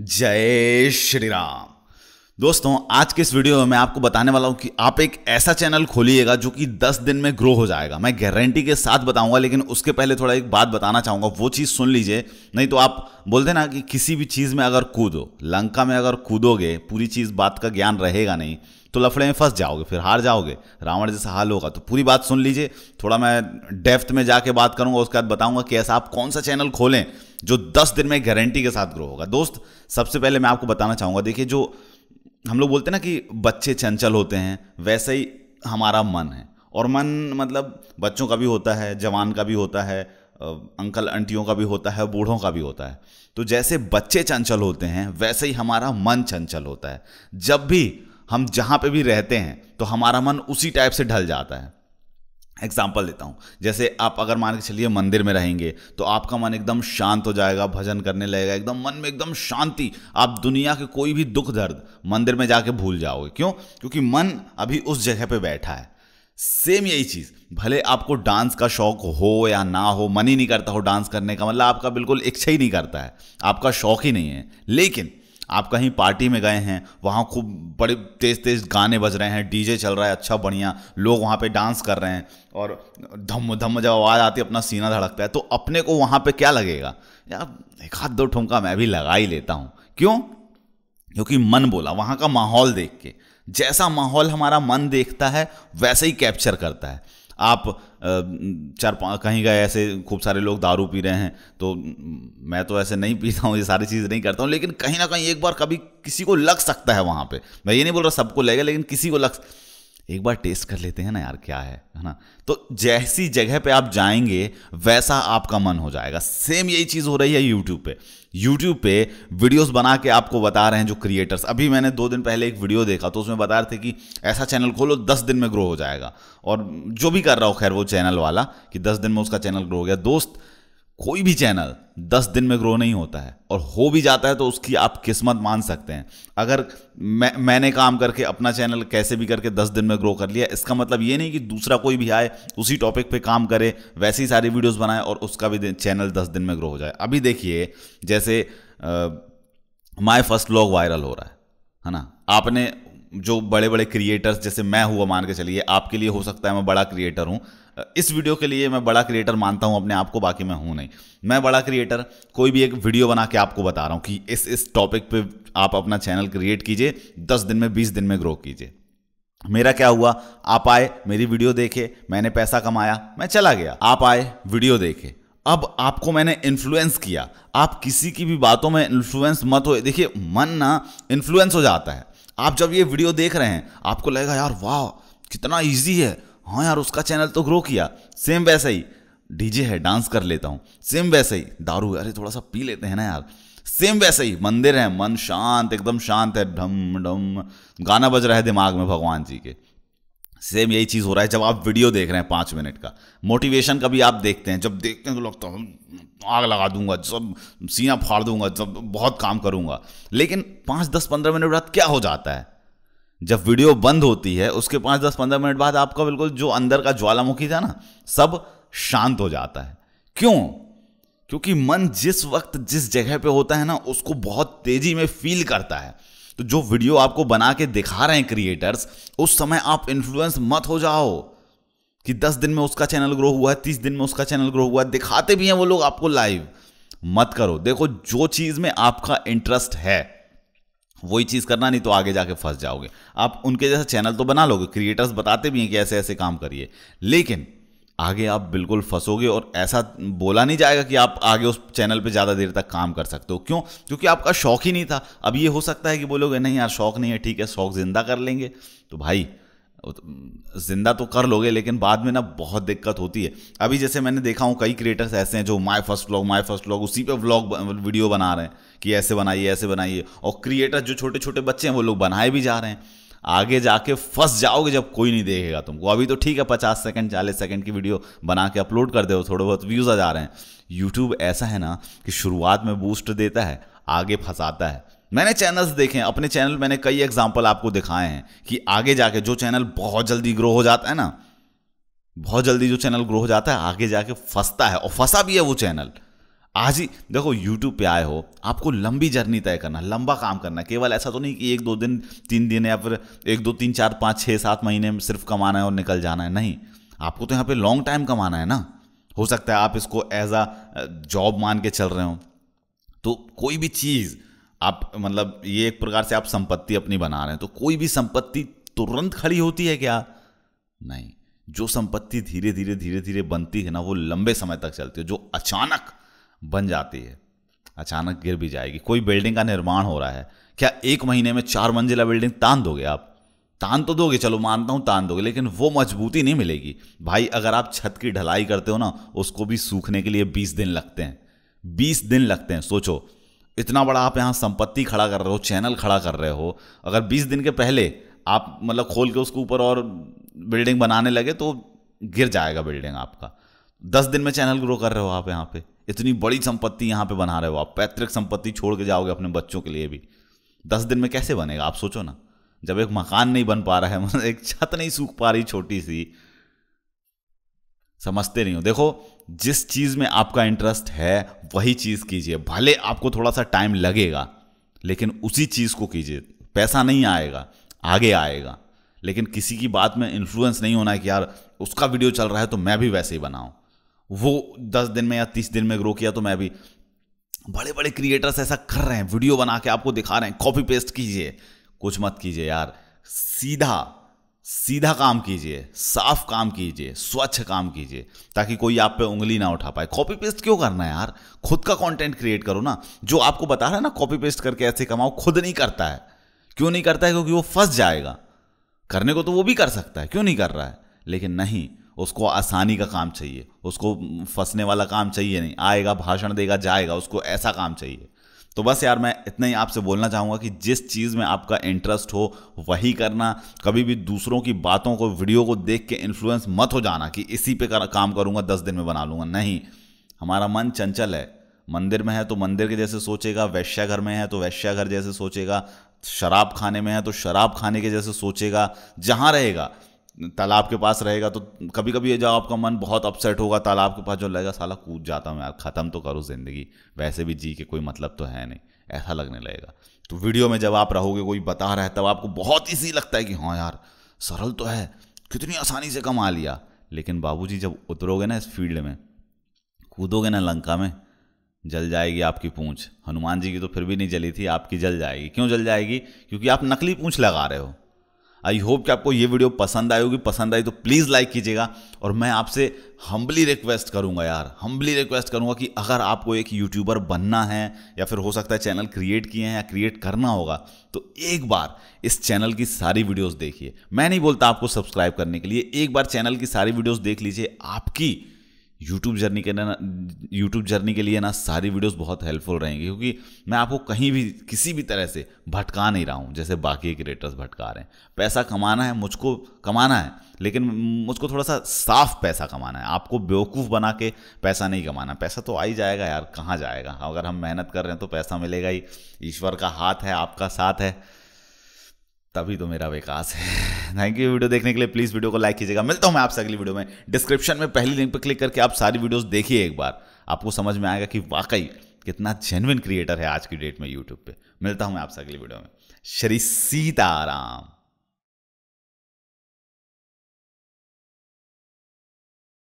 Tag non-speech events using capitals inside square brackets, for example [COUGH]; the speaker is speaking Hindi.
जय श्री राम दोस्तों आज के इस वीडियो में मैं आपको बताने वाला हूं कि आप एक ऐसा चैनल खोलिएगा जो कि 10 दिन में ग्रो हो जाएगा मैं गारंटी के साथ बताऊंगा लेकिन उसके पहले थोड़ा एक बात बताना चाहूंगा वो चीज़ सुन लीजिए नहीं तो आप बोलते ना कि किसी भी चीज़ में अगर कूदो लंका में अगर कूदोगे पूरी चीज़ बात का ज्ञान रहेगा नहीं तो लफड़े में फंस जाओगे फिर हार जाओगे रावण जैसा हाल होगा तो पूरी बात सुन लीजिए थोड़ा मैं डेफ्थ में जाके बात करूंगा उसके बाद बताऊंगा कि ऐसा आप कौन सा चैनल खोलें जो 10 दिन में गारंटी के साथ ग्रो होगा दोस्त सबसे पहले मैं आपको बताना चाहूंगा देखिए जो हम लोग बोलते हैं ना कि बच्चे चंचल होते हैं वैसे ही हमारा मन है और मन मतलब बच्चों का भी होता है जवान का भी होता है अंकल अंटियों का भी होता है बूढ़ों का भी होता है तो जैसे बच्चे चंचल होते हैं वैसे ही हमारा मन चंचल होता है जब भी हम जहाँ पे भी रहते हैं तो हमारा मन उसी टाइप से ढल जाता है एग्जाम्पल देता हूँ जैसे आप अगर मान के चलिए मंदिर में रहेंगे तो आपका मन एकदम शांत हो जाएगा भजन करने लगेगा एकदम मन में एकदम शांति आप दुनिया के कोई भी दुख दर्द मंदिर में जाके भूल जाओगे क्यों क्योंकि मन अभी उस जगह पे बैठा है सेम यही चीज़ भले आपको डांस का शौक हो या ना हो मन ही नहीं करता हो डांस करने का मतलब आपका बिल्कुल इच्छा ही नहीं करता है आपका शौक ही नहीं है लेकिन आप कहीं पार्टी में गए हैं वहाँ खूब बड़े तेज़ तेज़ गाने बज रहे हैं डीजे चल रहा है अच्छा बढ़िया लोग वहाँ पे डांस कर रहे हैं और धम धम जब आवाज़ आती है अपना सीना धड़कता है तो अपने को वहाँ पे क्या लगेगा यार एक हाथ दो ठुमका मैं भी लगा ही लेता हूँ क्यों क्योंकि मन बोला वहाँ का माहौल देख के जैसा माहौल हमारा मन देखता है वैसे ही कैप्चर करता है आप चार पाँच कहीं गए ऐसे खूब सारे लोग दारू पी रहे हैं तो मैं तो ऐसे नहीं पीता हूँ ये सारी चीज़ नहीं करता हूँ लेकिन कहीं ना कहीं एक बार कभी किसी को लग सकता है वहाँ पे मैं ये नहीं बोल रहा सबको लगेगा लेकिन किसी को लग एक बार टेस्ट कर लेते हैं ना यार क्या है है ना तो जैसी जगह पे आप जाएंगे वैसा आपका मन हो जाएगा सेम यही चीज़ हो रही है यूट्यूब पे यूट्यूब पे वीडियोस बना के आपको बता रहे हैं जो क्रिएटर्स अभी मैंने दो दिन पहले एक वीडियो देखा तो उसमें बता रहे थे कि ऐसा चैनल खोलो दस दिन में ग्रो हो जाएगा और जो भी कर रहा हो खैर वो चैनल वाला कि दस दिन में उसका चैनल ग्रो हो गया दोस्त कोई भी चैनल दस दिन में ग्रो नहीं होता है और हो भी जाता है तो उसकी आप किस्मत मान सकते हैं अगर मैं मैंने काम करके अपना चैनल कैसे भी करके दस दिन में ग्रो कर लिया इसका मतलब ये नहीं कि दूसरा कोई भी आए उसी टॉपिक पे काम करे वैसे ही सारी वीडियोस बनाए और उसका भी चैनल दस दिन में ग्रो हो जाए अभी देखिए जैसे माई फर्स्ट लॉग वायरल हो रहा है है ना आपने जो बड़े बड़े क्रिएटर्स जैसे मैं हुआ मान के चलिए आपके लिए हो सकता है मैं बड़ा क्रिएटर हूँ इस वीडियो के लिए मैं बड़ा क्रिएटर मानता हूं अपने आप को बाकी मैं हूं नहीं मैं बड़ा क्रिएटर कोई भी एक वीडियो बना के आपको बता रहा हूं कि इस इस टॉपिक पे आप अपना चैनल क्रिएट कीजिए दस दिन में बीस दिन में ग्रो कीजिए मेरा क्या हुआ आप आए मेरी वीडियो देखे मैंने पैसा कमाया मैं चला गया आप आए वीडियो देखे अब आपको मैंने इन्फ्लुएंस किया आप किसी की भी बातों में इन्फ्लुएंस मत हो देखिए मन ना इन्फ्लुएंस हो जाता है आप जब ये वीडियो देख रहे हैं आपको लगेगा यार वाह कितना ईजी है हाँ यार उसका चैनल तो ग्रो किया सेम वैसा ही डीजे है डांस कर लेता हूँ सेम वैसे ही दारू अरे थोड़ा सा पी लेते हैं ना यार सेम वैसे ही मंदिर है मन शांत एकदम शांत है ढम ढम गाना बज रहा है दिमाग में भगवान जी के सेम यही चीज़ हो रहा है जब आप वीडियो देख रहे हैं पाँच मिनट का मोटिवेशन का भी आप देखते हैं जब देखते हैं तो लगता है हम्म, आग लगा दूंगा सब सीना फाड़ दूंगा सब बहुत काम करूंगा लेकिन पाँच दस पंद्रह मिनट बाद क्या हो जाता है जब वीडियो बंद होती है उसके पांच दस पंद्रह मिनट बाद आपका बिल्कुल जो अंदर का ज्वालामुखी था ना सब शांत हो जाता है क्यों क्योंकि मन जिस वक्त जिस जगह पे होता है ना उसको बहुत तेजी में फील करता है तो जो वीडियो आपको बना के दिखा रहे हैं क्रिएटर्स उस समय आप इन्फ्लुएंस मत हो जाओ कि दस दिन में उसका चैनल ग्रो हुआ है तीस दिन में उसका चैनल ग्रो हुआ है दिखाते भी हैं वो लोग आपको लाइव मत करो देखो जो चीज़ में आपका इंटरेस्ट है वही चीज़ करना नहीं तो आगे जाके फंस जाओगे आप उनके जैसा चैनल तो बना लोगे क्रिएटर्स बताते भी हैं कि ऐसे ऐसे काम करिए लेकिन आगे आप बिल्कुल फंसोगे और ऐसा बोला नहीं जाएगा कि आप आगे उस चैनल पे ज़्यादा देर तक काम कर सकते हो क्यों क्योंकि आपका शौक ही नहीं था अब ये हो सकता है कि बोलोगे नहीं यार शौक नहीं है ठीक है शौक ज़िंदा कर लेंगे तो भाई जिंदा तो कर लोगे लेकिन बाद में ना बहुत दिक्कत होती है अभी जैसे मैंने देखा हूँ कई क्रिएटर्स ऐसे हैं जो my first vlog my first vlog उसी पे व्लॉग वीडियो बना रहे हैं कि ऐसे बनाइए ऐसे बनाइए और क्रिएटर जो छोटे छोटे बच्चे हैं वो लोग बनाए भी जा रहे हैं आगे जाके फंस जाओगे जब कोई नहीं देखेगा तुमको अभी तो ठीक है पचास सेकंड चालीस सेकंड की वीडियो बना के अपलोड कर दो थोड़े बहुत व्यूज़ आ जा रहे हैं यूट्यूब ऐसा है ना कि शुरुआत में बूस्ट देता है आगे फंसाता है मैंने चैनल्स देखे हैं अपने चैनल मैंने कई एग्जाम्पल आपको दिखाए हैं कि आगे जाके जो चैनल बहुत जल्दी ग्रो हो जाता है ना बहुत जल्दी जो चैनल ग्रो हो जाता है आगे जाके फंसता है और फंसा भी है वो चैनल आज ही देखो यूट्यूब पे आए हो आपको लंबी जर्नी तय करना लंबा काम करना केवल ऐसा तो नहीं कि एक दो दिन तीन दिन या फिर एक दो तीन चार पाँच छः सात महीने में सिर्फ कमाना है और निकल जाना है नहीं आपको तो यहाँ पे लॉन्ग टाइम कमाना है ना हो सकता है आप इसको एज आ जॉब मान के चल रहे हो तो कोई भी चीज़ आप मतलब ये एक प्रकार से आप संपत्ति अपनी बना रहे हैं तो कोई भी संपत्ति तुरंत खड़ी होती है क्या नहीं जो संपत्ति धीरे धीरे धीरे धीरे बनती है ना वो लंबे समय तक चलती है जो अचानक बन जाती है अचानक गिर भी जाएगी कोई बिल्डिंग का निर्माण हो रहा है क्या एक महीने में चार मंजिला बिल्डिंग तान दोगे आप तान तो दोगे चलो मानता हूँ तान दोगे लेकिन वो मजबूती नहीं मिलेगी भाई अगर आप छत की ढलाई करते हो ना उसको भी सूखने के लिए बीस दिन लगते हैं बीस दिन लगते हैं सोचो इतना बड़ा आप यहाँ संपत्ति खड़ा कर रहे हो चैनल खड़ा कर रहे हो अगर बीस दिन के पहले आप मतलब खोल के उसके ऊपर और बिल्डिंग बनाने लगे तो गिर जाएगा बिल्डिंग आपका दस दिन में चैनल ग्रो कर रहे हो आप यहाँ पे इतनी बड़ी संपत्ति यहाँ पे बना रहे हो आप पैतृक संपत्ति छोड़ के जाओगे अपने बच्चों के लिए भी दस दिन में कैसे बनेगा आप सोचो ना जब एक मकान नहीं बन पा रहा है मतलब [LAUGHS] एक छत नहीं सूख पा रही छोटी सी समझते नहीं हो देखो जिस चीज़ में आपका इंटरेस्ट है वही चीज़ कीजिए भले आपको थोड़ा सा टाइम लगेगा लेकिन उसी चीज़ को कीजिए पैसा नहीं आएगा आगे आएगा लेकिन किसी की बात में इन्फ्लुएंस नहीं होना है कि यार उसका वीडियो चल रहा है तो मैं भी वैसे ही बनाऊँ वो दस दिन में या तीस दिन में ग्रो किया तो मैं भी बड़े बड़े क्रिएटर्स ऐसा कर रहे हैं वीडियो बना के आपको दिखा रहे हैं कॉपी पेस्ट कीजिए कुछ मत कीजिए यार सीधा सीधा काम कीजिए साफ काम कीजिए स्वच्छ काम कीजिए ताकि कोई आप पे उंगली ना उठा पाए कॉपी पेस्ट क्यों करना है यार खुद का कंटेंट क्रिएट करो ना जो आपको बता रहा है ना कॉपी पेस्ट करके ऐसे कमाओ खुद नहीं करता है क्यों नहीं करता है क्योंकि वो फंस जाएगा करने को तो वो भी कर सकता है क्यों नहीं कर रहा है लेकिन नहीं उसको आसानी का काम चाहिए उसको फंसने वाला काम चाहिए नहीं आएगा भाषण देगा जाएगा उसको ऐसा काम चाहिए तो बस यार मैं इतना ही आपसे बोलना चाहूँगा कि जिस चीज़ में आपका इंटरेस्ट हो वही करना कभी भी दूसरों की बातों को वीडियो को देख के इन्फ्लुएंस मत हो जाना कि इसी पे काम करूँगा दस दिन में बना लूँगा नहीं हमारा मन चंचल है मंदिर में है तो मंदिर के जैसे सोचेगा वैश्याघर में है तो वैश्याघर जैसे सोचेगा शराब खाने में है तो शराब खाने के जैसे सोचेगा जहाँ रहेगा तालाब के पास रहेगा तो कभी कभी ये जब आपका मन बहुत अपसेट होगा तालाब के पास जो लगेगा साला कूद जाता हूँ यार ख़त्म तो करो ज़िंदगी वैसे भी जी के कोई मतलब तो है नहीं ऐसा लगने लगेगा तो वीडियो में जब आप रहोगे कोई बता रहा है तब आपको बहुत ईजी लगता है कि हाँ यार सरल तो है कितनी आसानी से कमा लिया लेकिन बाबू जब उतरोगे ना इस फील्ड में कूदोगे ना लंका में जल जाएगी आपकी पूँछ हनुमान जी की तो फिर भी नहीं जली थी आपकी जल जाएगी क्यों जल जाएगी क्योंकि आप नकली पूँछ लगा रहे हो आई होप कि आपको ये वीडियो पसंद आई होगी पसंद आई तो प्लीज़ लाइक कीजिएगा और मैं आपसे हम्बली रिक्वेस्ट करूंगा यार हम्बली रिक्वेस्ट करूंगा कि अगर आपको एक यूट्यूबर बनना है या फिर हो सकता है चैनल क्रिएट किए हैं या क्रिएट करना होगा तो एक बार इस चैनल की सारी वीडियोस देखिए मैं नहीं बोलता आपको सब्सक्राइब करने के लिए एक बार चैनल की सारी वीडियोस देख लीजिए आपकी यूट्यूब जर्नी के ना यूट्यूब जर्नी के लिए ना सारी वीडियोस बहुत हेल्पफुल रहेंगी क्योंकि मैं आपको कहीं भी किसी भी तरह से भटका नहीं रहा हूँ जैसे बाकी क्रिएटर्स भटका रहे हैं पैसा कमाना है मुझको कमाना है लेकिन मुझको थोड़ा सा साफ पैसा कमाना है आपको बेवकूफ़ बना के पैसा नहीं कमाना पैसा तो आ ही जाएगा यार कहाँ जाएगा अगर हम मेहनत कर रहे हैं तो पैसा मिलेगा ही ईश्वर का हाथ है आपका साथ है तभी तो मेरा विकास है थैंक यू वीडियो देखने के लिए प्लीज़ वीडियो को लाइक कीजिएगा मिलता हूँ मैं आपसे अगली वीडियो में डिस्क्रिप्शन में पहली लिंक पर क्लिक करके आप सारी वीडियोस देखिए एक बार आपको समझ में आएगा कि वाकई कितना जेनविन क्रिएटर है आज की डेट में यूट्यूब पे मिलता हूँ मैं आपसे अगली वीडियो में श्री सीताराम